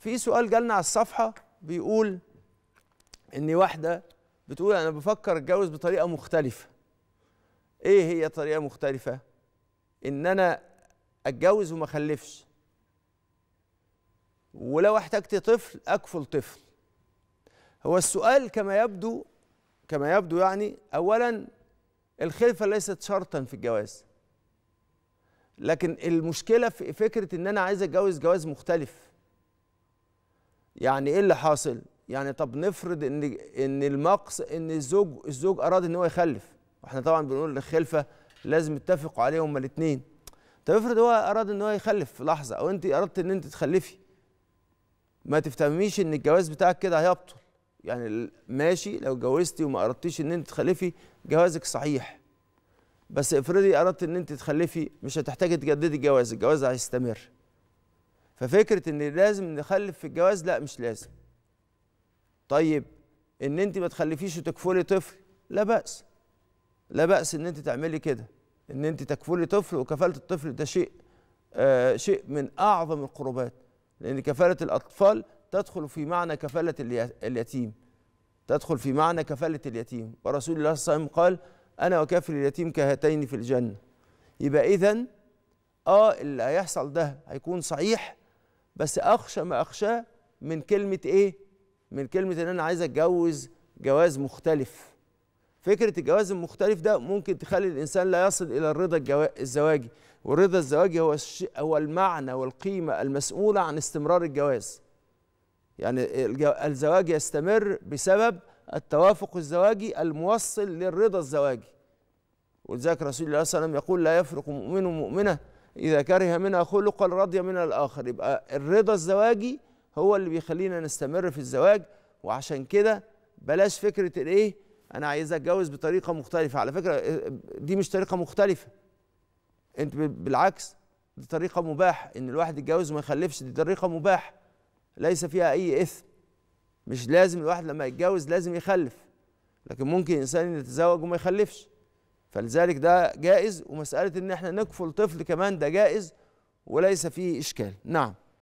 في سؤال جالنا على الصفحه بيقول ان واحده بتقول انا بفكر اتجوز بطريقه مختلفه ايه هي طريقه مختلفه ان انا اتجوز وما اخلفش ولو احتجت طفل اكفل طفل هو السؤال كما يبدو كما يبدو يعني اولا الخلفه ليست شرطا في الجواز لكن المشكله في فكره ان انا عايز اتجوز جواز مختلف يعني ايه اللي حاصل يعني طب نفرض ان ان المقص ان الزوج الزوج اراد ان هو يخلف واحنا طبعا بنقول الخلفه لازم يتفقوا عليهم هما الاثنين طب افرض هو اراد ان هو يخلف في لحظه او انت اردت ان انت تخلفي ما تفتهميش ان الجواز بتاعك كده هيبطل يعني ماشي لو اتجوزتي وما اردتيش ان انت تخلفي جوازك صحيح بس افرضي اردت ان انت تخلفي مش هتحتاجي تجددي الجواز الجواز هيستمر ففكره ان لازم نخلف في الجواز لا مش لازم طيب ان انت ما تخلفيش وتكفلي طفل لا باس لا باس ان انت تعملي كده ان انت تكفلي طفل وكفاله الطفل ده شيء آه شيء من اعظم القربات لان كفاله الاطفال تدخل في معنى كفاله اليتيم تدخل في معنى كفاله اليتيم ورسول الله صلى الله عليه وسلم قال انا وكافل اليتيم كهاتين في الجنه يبقى اذا اه اللي هيحصل ده هيكون صحيح بس اخشى ما اخشاه من كلمه ايه من كلمه ان انا عايز اتجوز جواز مختلف فكره الجواز المختلف ده ممكن تخلي الانسان لا يصل الى الرضا الزواجي والرضا الزواجي هو الش... هو المعنى والقيمه المسؤوله عن استمرار الجواز يعني الجو... الزواج يستمر بسبب التوافق الزواجي الموصل للرضا الزواجي ولذلك رسول الله صلى الله عليه وسلم يقول لا يفرق مؤمن مؤمنه إذا كره منها خلقا رضي من الآخر يبقى الرضا الزواجي هو اللي بيخلينا نستمر في الزواج وعشان كده بلاش فكرة الإيه أنا عايز أتجوز بطريقة مختلفة على فكرة آه، دي مش طريقة مختلفة أنت بالعكس دي طريقة مباحة إن الواحد يتجوز وما يخلفش دي طريقة مباحة ليس فيها أي إثم مش لازم الواحد لما يتجوز لازم يخلف لكن ممكن إنسان يتزوج وما يخلفش فلذلك ده جائز ومساله ان احنا نكفل طفل كمان ده جائز وليس فيه اشكال نعم